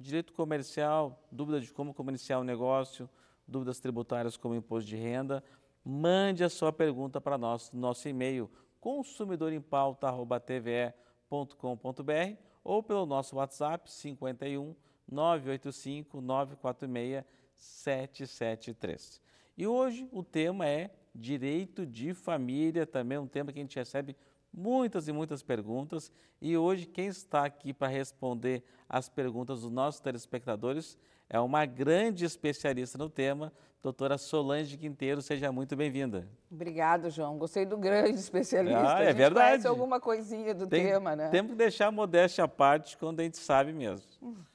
Direito comercial, dúvida de como comerciar o negócio, dúvidas tributárias como imposto de renda, mande a sua pergunta para nós no nosso e-mail consumidorempauta@tve.com.br ou pelo nosso WhatsApp 51 985 946 773. E hoje o tema é direito de família, também um tema que a gente recebe muitas e muitas perguntas e hoje quem está aqui para responder as perguntas dos nossos telespectadores é uma grande especialista no tema, doutora Solange Quinteiro, seja muito bem-vinda. Obrigado, João. Gostei do grande especialista. Ah, é verdade. alguma coisinha do Tem, tema, né? Temos que deixar a modéstia à parte quando a gente sabe mesmo.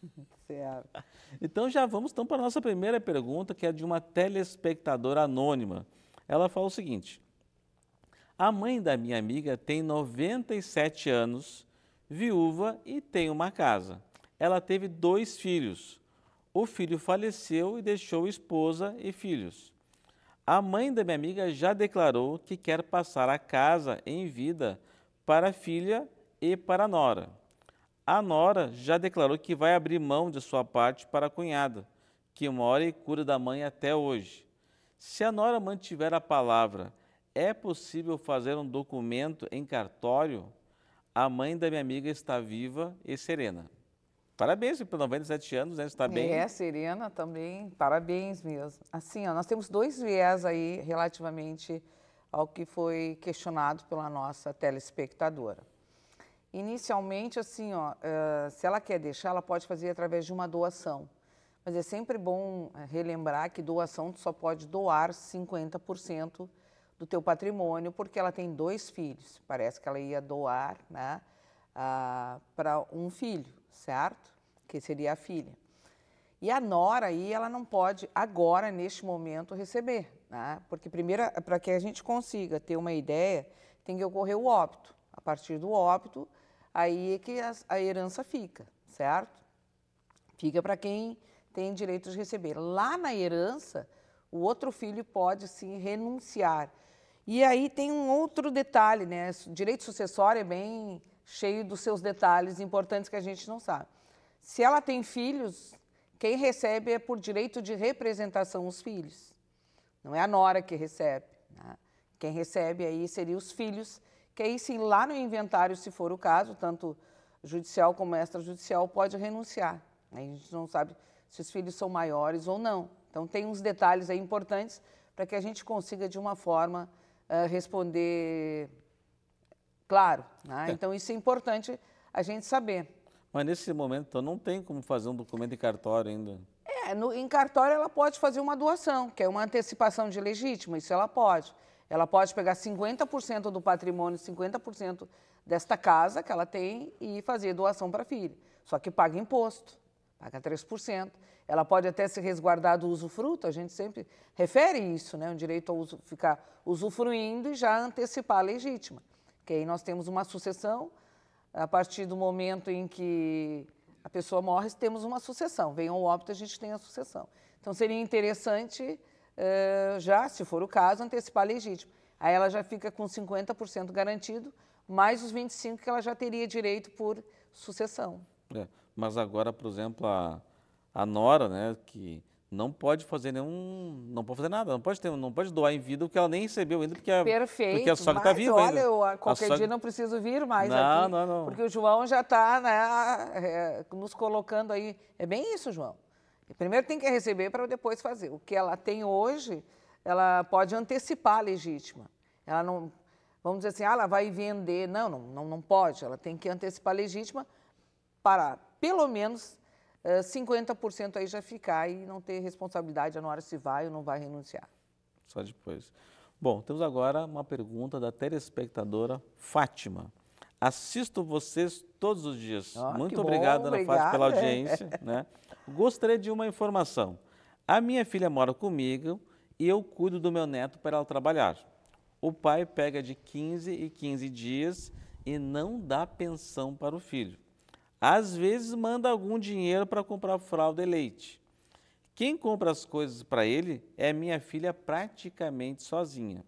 certo. Então já vamos então para a nossa primeira pergunta, que é de uma telespectadora anônima. Ela fala o seguinte: a mãe da minha amiga tem 97 anos, viúva e tem uma casa. Ela teve dois filhos. O filho faleceu e deixou esposa e filhos. A mãe da minha amiga já declarou que quer passar a casa em vida para a filha e para a nora. A nora já declarou que vai abrir mão de sua parte para a cunhada, que mora e cura da mãe até hoje. Se a nora mantiver a palavra é possível fazer um documento em cartório? A mãe da minha amiga está viva e serena. Parabéns por 97 anos, né? Está bem. É, Serena também, parabéns mesmo. Assim, ó, nós temos dois viés aí relativamente ao que foi questionado pela nossa telespectadora. Inicialmente, assim, ó, uh, se ela quer deixar, ela pode fazer através de uma doação. Mas é sempre bom eh, relembrar que doação só pode doar 50% do teu patrimônio, porque ela tem dois filhos. Parece que ela ia doar né, ah, para um filho, certo? Que seria a filha. E a nora aí, ela não pode agora, neste momento, receber, né? Porque primeiro, para que a gente consiga ter uma ideia, tem que ocorrer o óbito. A partir do óbito, aí é que a, a herança fica, certo? Fica para quem tem direito de receber. Lá na herança, o outro filho pode sim renunciar. E aí tem um outro detalhe, né? Direito sucessório é bem cheio dos seus detalhes importantes que a gente não sabe. Se ela tem filhos, quem recebe é por direito de representação os filhos. Não é a nora que recebe. Né? Quem recebe aí seria os filhos, que aí sim, lá no inventário, se for o caso, tanto judicial como extrajudicial, pode renunciar. a gente não sabe se os filhos são maiores ou não. Então, tem uns detalhes aí importantes para que a gente consiga, de uma forma, uh, responder claro. Né? É. Então, isso é importante a gente saber. Mas nesse momento, então, não tem como fazer um documento em cartório ainda? É, no, em cartório ela pode fazer uma doação, que é uma antecipação de legítima, isso ela pode. Ela pode pegar 50% do patrimônio, 50% desta casa que ela tem e fazer doação para a filha. Só que paga imposto paga 3%. Ela pode até se resguardar do usufruto, a gente sempre refere isso, né? o direito a uso, ficar usufruindo e já antecipar a legítima. Que aí nós temos uma sucessão, a partir do momento em que a pessoa morre, temos uma sucessão. Vem o óbito, a gente tem a sucessão. Então seria interessante, eh, já, se for o caso, antecipar a legítima. Aí ela já fica com 50% garantido, mais os 25% que ela já teria direito por sucessão. É. Mas agora, por exemplo, a, a Nora, né, que não pode fazer nenhum, não pode fazer nada, não pode ter, não pode doar em vida o que ela nem recebeu ainda porque a, Perfeito, porque a sogra está viva olha, qualquer sogra... dia não preciso vir mais não, aqui, não, não. porque o João já está né, é, nos colocando aí. É bem isso, João. Primeiro tem que receber para depois fazer. O que ela tem hoje, ela pode antecipar a legítima. Ela não, vamos dizer assim, ah, ela vai vender. Não, não, não, não pode. Ela tem que antecipar a legítima para pelo menos uh, eh, 50% aí já ficar e não ter responsabilidade na hora se vai ou não vai renunciar. Só depois. Bom, temos agora uma pergunta da telespectadora Fátima. Assisto vocês todos os dias. Ah, Muito obrigado, Ana obrigada, Fátima, pela audiência. Né? Gostaria de uma informação. A minha filha mora comigo e eu cuido do meu neto para ela trabalhar. O pai pega de 15 e 15 dias e não dá pensão para o filho. Às vezes manda algum dinheiro para comprar fralda e leite. Quem compra as coisas para ele é minha filha praticamente sozinha.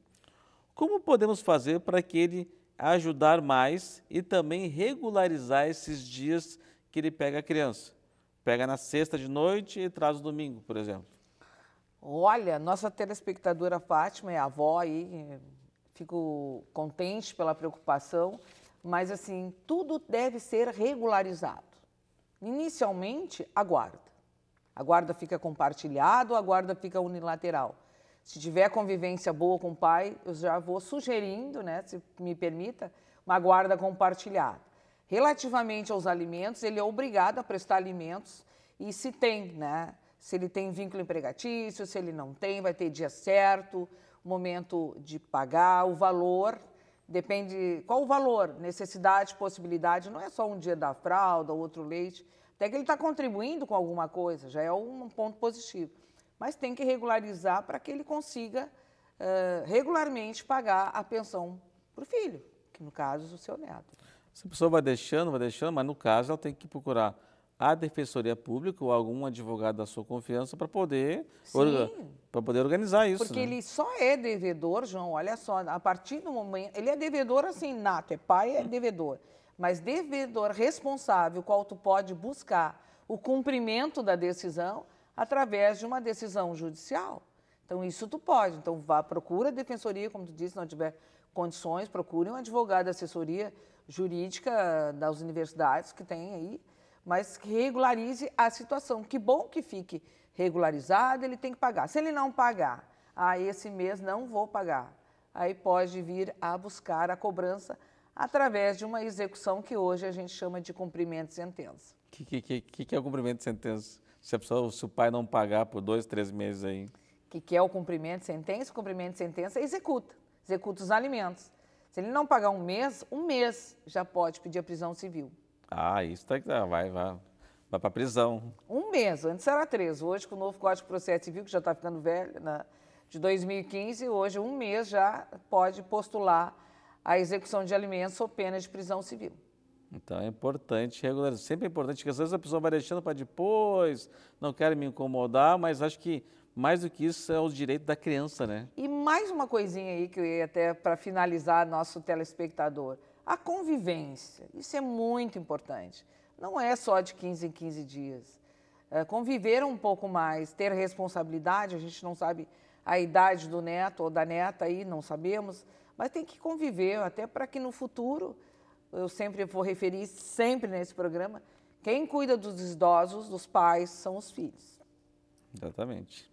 Como podemos fazer para que ele ajudar mais e também regularizar esses dias que ele pega a criança? Pega na sexta de noite e traz no domingo, por exemplo. Olha, nossa telespectadora Fátima é avó aí, fico contente pela preocupação mas assim, tudo deve ser regularizado. Inicialmente, a guarda. A guarda fica compartilhado, a guarda fica unilateral. Se tiver convivência boa com o pai, eu já vou sugerindo, né, se me permita, uma guarda compartilhada. Relativamente aos alimentos, ele é obrigado a prestar alimentos e se tem, né? Se ele tem vínculo empregatício, se ele não tem, vai ter dia certo, momento de pagar, o valor, Depende qual o valor, necessidade, possibilidade. Não é só um dia da fralda, outro leite. Até que ele está contribuindo com alguma coisa, já é um ponto positivo. Mas tem que regularizar para que ele consiga uh, regularmente pagar a pensão para o filho, que no caso é o seu neto. Essa pessoa vai deixando, vai deixando, mas no caso ela tem que procurar a Defensoria Pública ou algum advogado da sua confiança para poder, para poder organizar isso. Porque né? ele só é devedor, João, olha só, a partir do momento. Ele é devedor assim, nato, é pai, é devedor. Mas devedor responsável, qual tu pode buscar o cumprimento da decisão através de uma decisão judicial. Então, isso tu pode. Então, vá, procura a defensoria, como tu disse, se não tiver condições, procure um advogado de assessoria jurídica das universidades que tem aí mas que regularize a situação. Que bom que fique regularizado, ele tem que pagar. Se ele não pagar, ah, esse mês não vou pagar, aí pode vir a buscar a cobrança através de uma execução que hoje a gente chama de cumprimento de sentença. O que, que, que, que, é o cumprimento de sentença? Se, a pessoa, se o pai não pagar por dois, três meses aí... O que, que é o cumprimento de sentença? O cumprimento de sentença executa, executa os alimentos. Se ele não pagar um mês, um mês já pode pedir a prisão civil. Ah, isso tá, tá, vai, vai, vai para prisão. Um mês, antes era três. Hoje, com o novo Código de Processo Civil, que já está ficando velho, né, de 2015, hoje, um mês já pode postular a execução de alimentos ou pena de prisão civil. Então é importante regularizar. Sempre é importante, que às vezes a pessoa vai deixando para depois, não quer me incomodar, mas acho que mais do que isso é o direito da criança, né? E mais uma coisinha aí que eu ia até para finalizar nosso telespectador. A convivência, isso é muito importante. Não é só de 15 em 15 dias. É, conviver um pouco mais, ter responsabilidade, a gente não sabe a idade do neto ou da neta aí, não sabemos, mas tem que conviver até para que no futuro, eu sempre vou referir sempre nesse programa, quem cuida dos idosos, dos pais, são os filhos. Exatamente.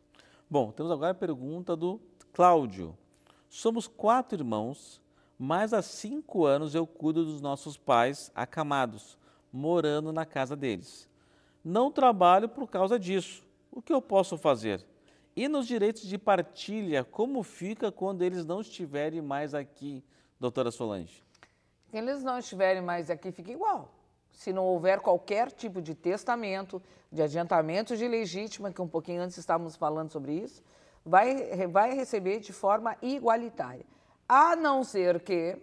Bom, temos agora a pergunta do Cláudio. Somos quatro irmãos mas há cinco anos eu cuido dos nossos pais acamados, morando na casa deles. Não trabalho por causa disso. O que eu posso fazer? E nos direitos de partilha, como fica quando eles não estiverem mais aqui, doutora Solange? Se eles não estiverem mais aqui, fica igual. Se não houver qualquer tipo de testamento, de adiantamento de legítima, que um pouquinho antes estávamos falando sobre isso, vai, vai receber de forma igualitária a não ser que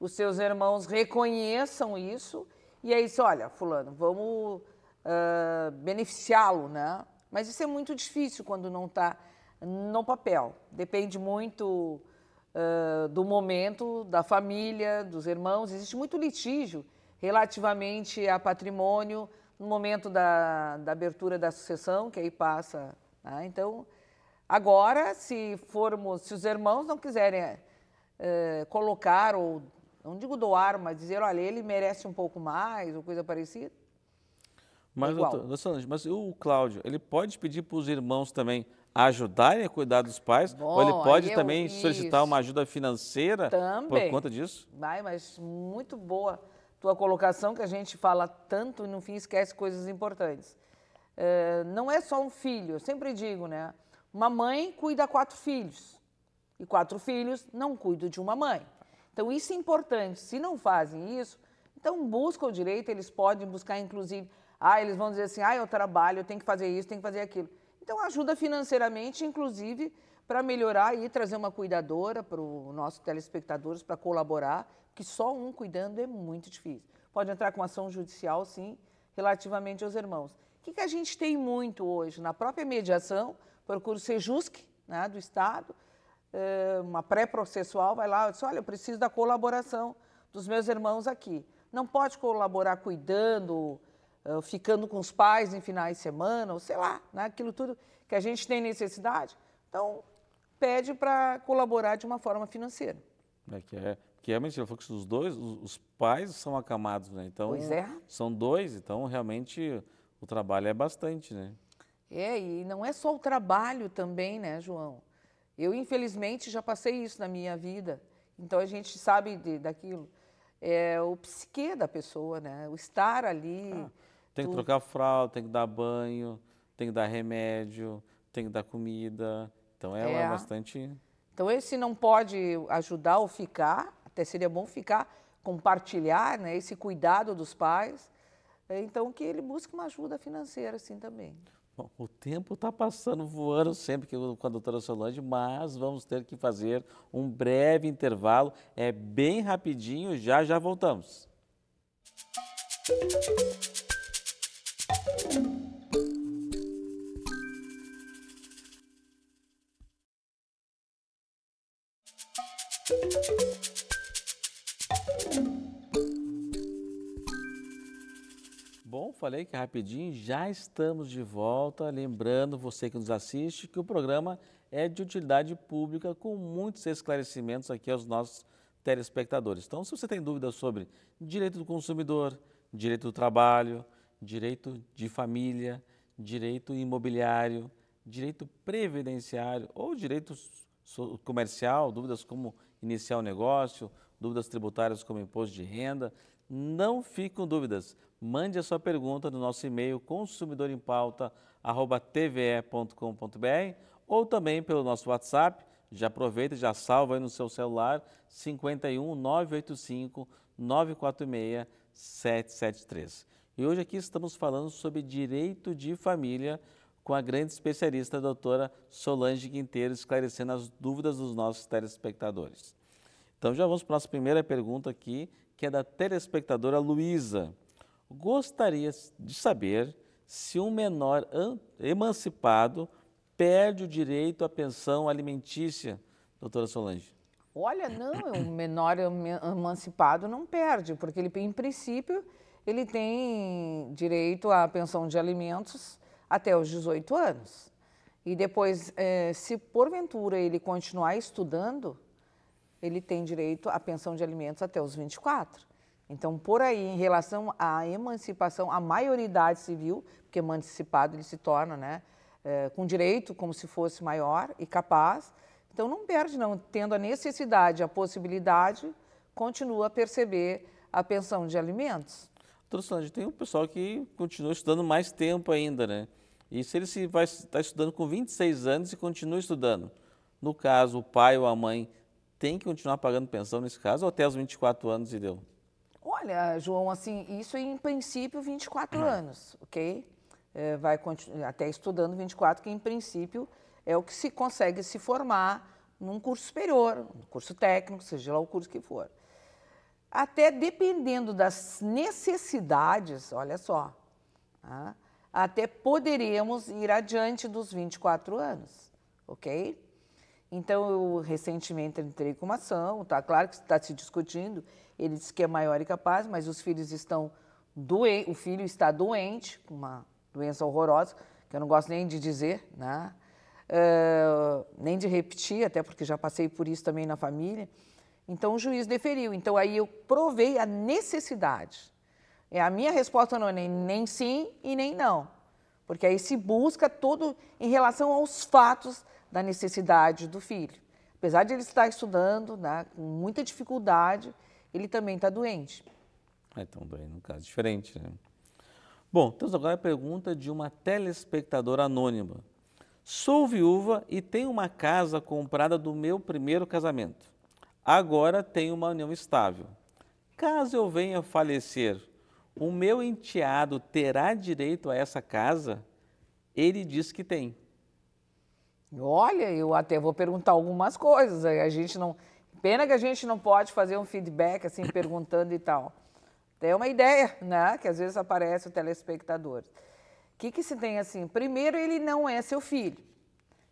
os seus irmãos reconheçam isso e é isso, olha, fulano, vamos uh, beneficiá-lo, né? Mas isso é muito difícil quando não está no papel. Depende muito uh, do momento, da família, dos irmãos. Existe muito litígio relativamente a patrimônio no momento da, da abertura da sucessão, que aí passa. Né? Então, agora, se formos, se os irmãos não quiserem eh, eh, colocar, ou não digo doar, mas dizer, olha, ele merece um pouco mais, ou coisa parecida? Mas, doutor, mas o Cláudio, ele pode pedir para os irmãos também ajudarem a cuidar dos pais? Bom, ou ele pode é também solicitar uma ajuda financeira também. por conta disso? Vai, mas muito boa tua colocação, que a gente fala tanto e no fim esquece coisas importantes. Eh, não é só um filho, eu sempre digo, né? Uma mãe cuida quatro filhos e quatro filhos, não cuido de uma mãe. Então, isso é importante. Se não fazem isso, então buscam o direito, eles podem buscar, inclusive, ah, eles vão dizer assim, ah, eu trabalho, eu tenho que fazer isso, tenho que fazer aquilo. Então, ajuda financeiramente, inclusive, para melhorar e trazer uma cuidadora para os nossos telespectadores, para colaborar, que só um cuidando é muito difícil. Pode entrar com ação judicial, sim, relativamente aos irmãos. O que, que a gente tem muito hoje? Na própria mediação, procuro ser SEJUSC, né, do Estado, eh, uma pré-processual, vai lá e diz: olha, eu preciso da colaboração dos meus irmãos aqui. Não pode colaborar cuidando, eh, ficando com os pais em finais de semana, ou sei lá, né? aquilo tudo que a gente tem necessidade. Então, pede para colaborar de uma forma financeira. É que é, que é mentira, foi que os dois, os, os, pais são acamados, né? Então, pois é. São dois, então realmente o trabalho é bastante, né? É, e não é só o trabalho também, né, João? Eu, infelizmente, já passei isso na minha vida, então a gente sabe de, daquilo. É o psique da pessoa, né? O estar ali. Ah, tem tu... que trocar fralda, tem que dar banho, tem que dar remédio, tem que dar comida. Então ela é, é bastante. Então, esse não pode ajudar ou ficar, até seria bom ficar, compartilhar né, esse cuidado dos pais. É, então, que ele busque uma ajuda financeira, assim também. Bom, o tempo está passando voando sempre que com a doutora Solange, mas vamos ter que fazer um breve intervalo. É bem rapidinho, já já voltamos. Música olha aí que rapidinho, já estamos de volta. Lembrando você que nos assiste que o programa é de utilidade pública com muitos esclarecimentos aqui aos nossos telespectadores. Então, se você tem dúvidas sobre direito do consumidor, direito do trabalho, direito de família, direito imobiliário, direito previdenciário ou direito comercial, dúvidas como iniciar o um negócio, dúvidas tributárias como imposto de renda, não fique com dúvidas mande a sua pergunta no nosso e-mail consumidorempauta@tve.com.br ou também pelo nosso WhatsApp. Já aproveita, já salva aí no seu celular 51 985 946 773. E hoje aqui estamos falando sobre direito de família com a grande especialista, a doutora Solange Quinteiro, esclarecendo as dúvidas dos nossos telespectadores. Então já vamos para a nossa primeira pergunta aqui, que é da telespectadora Luísa gostaria de saber se um menor emancipado perde o direito à pensão alimentícia, doutora Solange. Olha, não, o é menor emancipado não perde, porque ele, em princípio, ele tem direito à pensão de alimentos até os 18 anos. E depois, é, se porventura ele continuar estudando, ele tem direito à pensão de alimentos até os 24. Então, por aí, em relação à emancipação, à maioridade civil, porque emancipado ele se torna, né, é, com direito, como se fosse maior e capaz. Então, não perde, não. Tendo a necessidade, a possibilidade, continua a perceber a pensão de alimentos. Doutora Solange, tem um pessoal que continua estudando mais tempo ainda, né? E se ele se vai estar tá estudando com 26 anos e continua estudando, no caso, o pai ou a mãe tem que continuar pagando pensão nesse caso ou até os 24 anos e deu? Olha, João, assim, isso em princípio 24 uhum. anos, ok? É, vai até estudando 24, que em princípio é o que se consegue se formar num curso superior, um curso técnico, seja lá o curso que for. Até dependendo das necessidades, olha só, tá? até poderemos ir adiante dos 24 anos, ok? Então, eu recentemente entrei com uma ação, tá? Claro que está se discutindo. Ele diz que é maior e capaz, mas os filhos estão doentes, o filho está doente, com uma doença horrorosa, que eu não gosto nem de dizer, né? Uh, nem de repetir, até porque já passei por isso também na família. Então, o juiz deferiu. Então, aí eu provei a necessidade. É a minha resposta não é nem, nem sim e nem não. Porque aí se busca tudo em relação aos fatos da necessidade do filho. Apesar de ele estar estudando, né, com muita dificuldade, ele também está doente. É, então, bem, no caso diferente, né? Bom, temos então, agora a é pergunta de uma telespectadora anônima. Sou viúva e tenho uma casa comprada do meu primeiro casamento. Agora tenho uma união estável. Caso eu venha falecer, o meu enteado terá direito a essa casa? Ele diz que tem. Olha, eu até vou perguntar algumas coisas. A gente não. Pena que a gente não pode fazer um feedback assim, perguntando e tal. Tem uma ideia, né? Que às vezes aparece o telespectador. O que, que se tem assim? Primeiro, ele não é seu filho.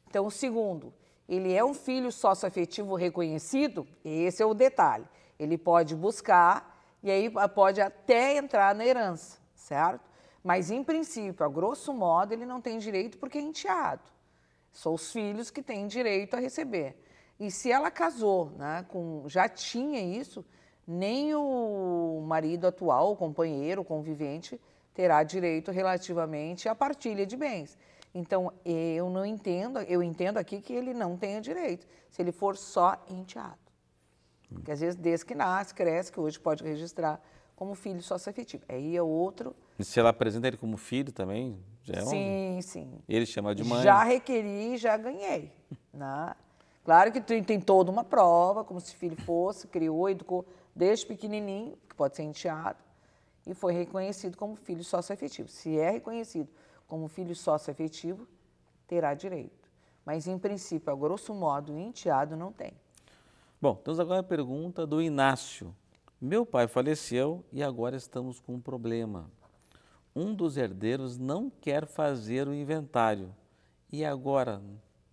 Então, segundo, ele é um filho sócio-afetivo reconhecido, esse é o detalhe. Ele pode buscar e aí ah, pode até entrar na herança, certo? Mas, em princípio, a grosso modo, ele não tem direito porque é enteado. São os filhos que têm direito a receber. E se ela casou, né, com, já tinha isso, nem o marido atual, o companheiro, o convivente, terá direito relativamente à partilha de bens. Então, eu não entendo, eu entendo aqui que ele não tenha direito, se ele for só enteado. Porque às vezes, desde que nasce, cresce, que hoje pode registrar como filho sócio-efetivo. Aí é outro. E se ela apresenta ele como filho também? Já é sim, sim. Ele chama de mãe? Já requeri e já ganhei. Né? Claro que tem, tem toda uma prova, como se filho fosse, criou, educou desde pequenininho, que pode ser enteado, e foi reconhecido como filho sócio-efetivo. Se é reconhecido como filho sócio-efetivo, terá direito. Mas, em princípio, a grosso modo, enteado não tem. Bom, temos agora a pergunta do Inácio. Meu pai faleceu e agora estamos com um problema. Um dos herdeiros não quer fazer o inventário. E agora,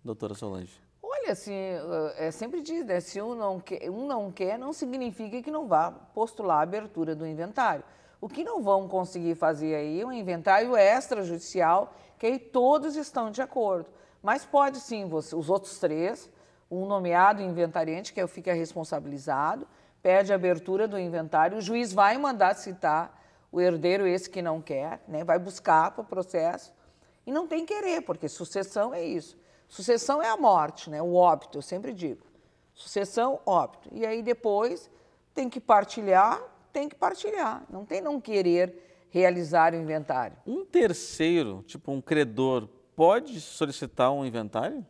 doutora Solange? Olha, assim, eh, é sempre diz, né? Se um não, quer, um não quer, não significa que não vá postular a abertura do inventário. O que não vão conseguir fazer aí é um inventário extrajudicial, que aí todos estão de acordo. Mas pode sim, você, os outros três, um nomeado inventariante, que é eu fica responsabilizado, pede a abertura do inventário, o juiz vai mandar citar o herdeiro esse que não quer, né? vai buscar para o processo e não tem querer, porque sucessão é isso. Sucessão é a morte, né? o óbito, eu sempre digo. Sucessão, óbito. E aí depois tem que partilhar, tem que partilhar. Não tem não querer realizar o inventário. Um terceiro, tipo um credor, pode solicitar um inventário?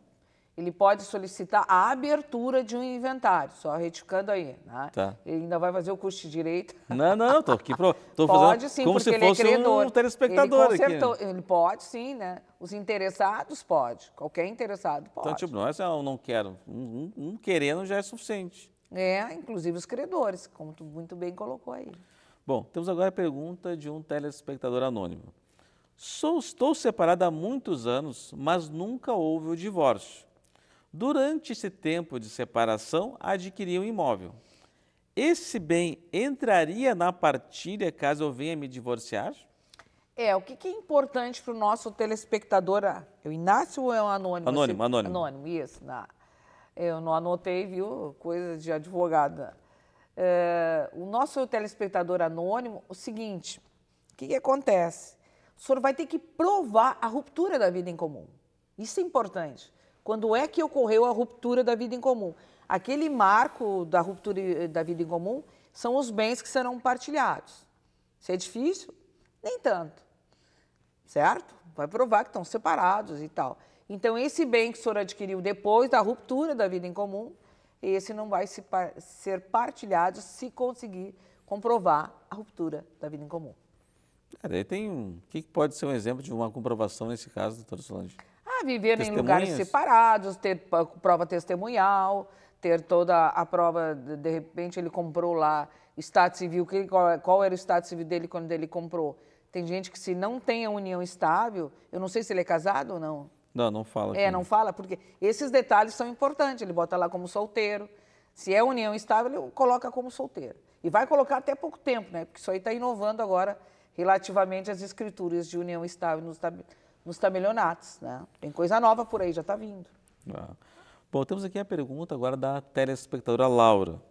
ele pode solicitar a abertura de um inventário, só retificando aí, né? Tá. Ele ainda vai fazer o custo de direito. Não, não, tô aqui pro, tô Pode sim, como se é fosse é um telespectador ele aqui. Ele pode sim, né? Os interessados pode, qualquer interessado então, pode. Então, tipo, não é só eu não quero, um, um, um querendo já é suficiente. É, inclusive os credores, como tu muito bem colocou aí. Bom, temos agora a pergunta de um telespectador anônimo. Sou, estou separada há muitos anos, mas nunca houve o divórcio durante esse tempo de separação, adquirir um imóvel. Esse bem entraria na partilha caso eu venha me divorciar? É, o que, que é importante para o nosso telespectador? o ah, Inácio ou é o um anônimo? Anônimo, anônimo. Anônimo, isso. Não. Eu não anotei, viu? Coisa de advogada. É, o nosso telespectador anônimo, o seguinte, o que, que acontece? O senhor vai ter que provar a ruptura da vida em comum. Isso é importante. Quando é que ocorreu a ruptura da vida em comum? Aquele marco da ruptura da vida em comum são os bens que serão partilhados. Se é difícil, nem tanto, certo? Vai provar que estão separados e tal. Então, esse bem que o senhor adquiriu depois da ruptura da vida em comum, esse não vai se par ser partilhado se conseguir comprovar a ruptura da vida em comum. É, tem um, o que pode ser um exemplo de uma comprovação nesse caso, doutora Solange? viver em lugares separados, ter prova testemunhal, ter toda a prova. De repente, ele comprou lá Estado Civil. Qual era o Estado Civil dele quando ele comprou? Tem gente que, se não tem a união estável, eu não sei se ele é casado ou não. Não, não fala. É, não fala, porque esses detalhes são importantes. Ele bota lá como solteiro. Se é união estável, ele coloca como solteiro. E vai colocar até pouco tempo, né? Porque isso aí está inovando agora relativamente às escrituras de união estável nos, nos tabelionatos, né? Tem coisa nova por aí, já está vindo. Ah. Bom, temos aqui a pergunta agora da telespectadora Laura.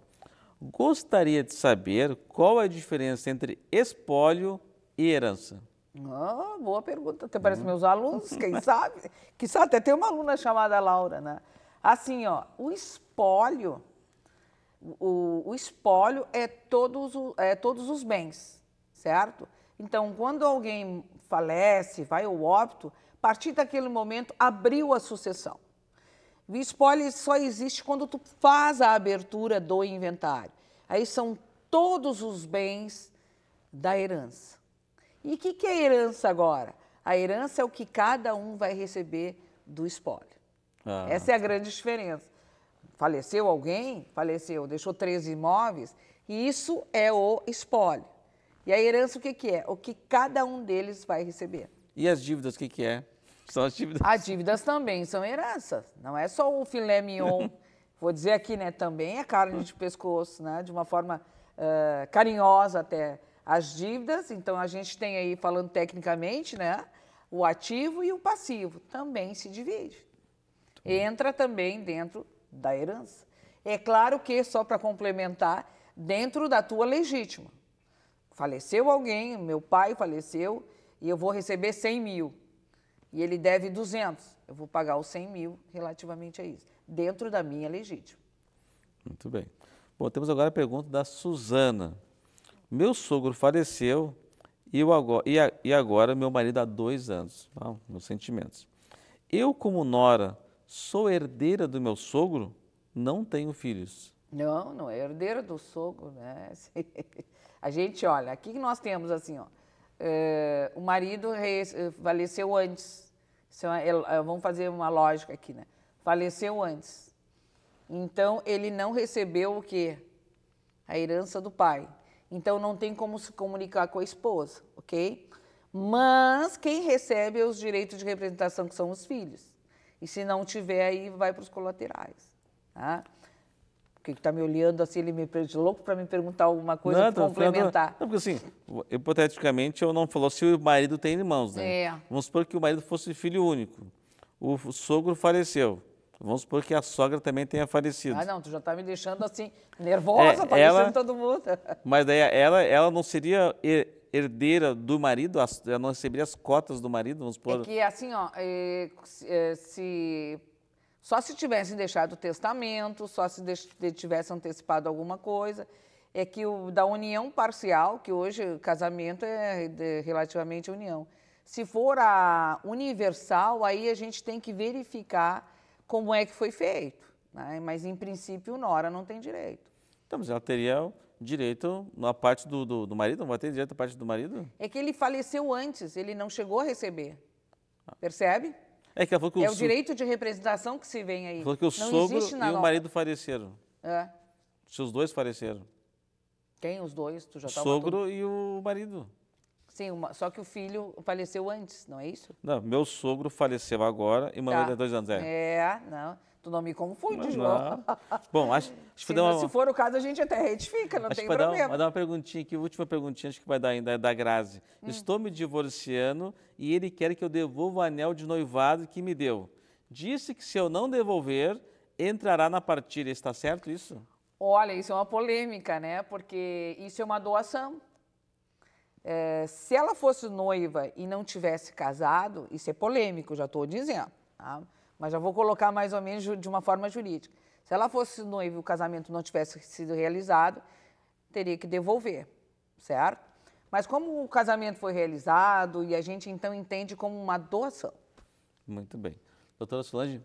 Gostaria de saber qual é a diferença entre espólio e herança. Ah, boa pergunta. Até parece hum. meus alunos, quem sabe? que sabe, até tem uma aluna chamada Laura, né? Assim, ó, o espólio, o, o espólio é todos, é todos os bens, certo? Então, quando alguém falece, vai ao óbito, a partir daquele momento abriu a sucessão. O Espólio só existe quando tu faz a abertura do inventário. Aí são todos os bens da herança. E o que, que é herança agora? A herança é o que cada um vai receber do espólio. Ah. Essa é a grande diferença. Faleceu alguém, faleceu, deixou três imóveis, e isso é o espólio. E a herança o que, que é? O que cada um deles vai receber. E as dívidas o que, que é? São as dívidas. As dívidas também são heranças. Não é só o filé mignon. Vou dizer aqui, né? Também é carne de pescoço, né? De uma forma uh, carinhosa até. As dívidas, então a gente tem aí, falando tecnicamente, né? O ativo e o passivo também se divide. Entra também dentro da herança. É claro que, só para complementar, dentro da tua legítima faleceu alguém, meu pai faleceu, e eu vou receber 100 mil. E ele deve 200. Eu vou pagar os 100 mil relativamente a isso, dentro da minha legítima. Muito bem. Bom, temos agora a pergunta da Suzana. Meu sogro faleceu e, eu agora, e, agora meu marido há dois anos. Ah, meus sentimentos. Eu, como nora, sou herdeira do meu sogro, não tenho filhos. Não, não, é herdeiro do sogro, né? A gente, olha, aqui que nós temos assim, ó. É, o marido faleceu antes. É é, é, vamos fazer uma lógica aqui, né? Faleceu antes. Então, ele não recebeu o quê? A herança do pai. Então, não tem como se comunicar com a esposa, ok? Mas quem recebe os direitos de representação, que são os filhos. E se não tiver, aí vai para os colaterais. Tá? que está me olhando assim, ele me de louco para me perguntar alguma coisa complementar. Falando, não, porque assim, hipoteticamente eu não falou se o marido tem irmãos, né? É. Vamos supor que o marido fosse filho único. O, sogro faleceu. Vamos supor que a sogra também tenha falecido. Ah, não, tu já está me deixando assim, nervosa, é, tá deixando todo mundo. Mas daí ela, ela não seria herdeira do marido, ela não receberia as cotas do marido, vamos supor. É que assim, ó, eh, se eh, só se tivessem deixado o testamento, só se tivessem antecipado alguma coisa. É que o, da união parcial, que hoje casamento é de, relativamente união. Se for a universal, aí a gente tem que verificar como é que foi feito. Né? Mas, em princípio, Nora não tem direito. Então, mas ela teria direito na parte do, do, do marido? Não vai ter direito na parte do marido? É que ele faleceu antes, ele não chegou a receber. Ah. Percebe? É, que ela falou que é o, o direito de representação que se vem aí. Falou que o não sogro e o marido faleceram. É. Se os dois faleceram. Quem? Os dois? Tu já o sogro tudo. e o marido. Sim, uma, só que o filho faleceu antes, não é isso? Não, meu sogro faleceu agora e mandou tá. dois anos. É, é não. Tu não me confunde, João. Bom, acho, acho se, uma... se, for o caso, a gente até retifica, não acho tem problema. Dar, dar uma perguntinha aqui, última perguntinha, acho que vai dar ainda, é da Grazi. Hum. Estou me divorciando e ele quer que eu devolva o anel de noivado que me deu. Disse que se eu não devolver, entrará na partilha. Está certo isso? Olha, isso é uma polêmica, né? Porque isso é uma doação. É, se ela fosse noiva e não tivesse casado, isso é polêmico, já estou dizendo. Tá? mas já vou colocar mais ou menos de uma forma jurídica. Se ela fosse noiva e o casamento não tivesse sido realizado, teria que devolver, certo? Mas como o casamento foi realizado e a gente então entende como uma doação. Muito bem. Doutora Solange,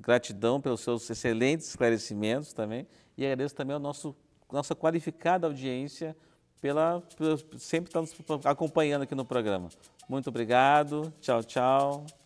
gratidão pelos seus excelentes esclarecimentos também e agradeço também a nosso nossa qualificada audiência pela, pela sempre estar nos acompanhando aqui no programa. Muito obrigado. Tchau, tchau.